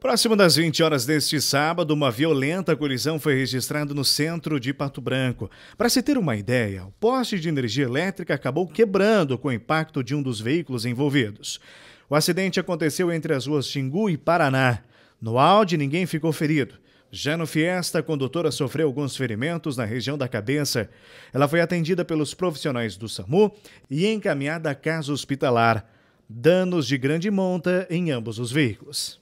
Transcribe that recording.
Próximo das 20 horas deste sábado, uma violenta colisão foi registrada no centro de Pato Branco. Para se ter uma ideia, o poste de energia elétrica acabou quebrando com o impacto de um dos veículos envolvidos. O acidente aconteceu entre as ruas Xingu e Paraná. No Audi, ninguém ficou ferido. Já no Fiesta, a condutora sofreu alguns ferimentos na região da cabeça. Ela foi atendida pelos profissionais do SAMU e encaminhada a casa hospitalar. Danos de grande monta em ambos os veículos.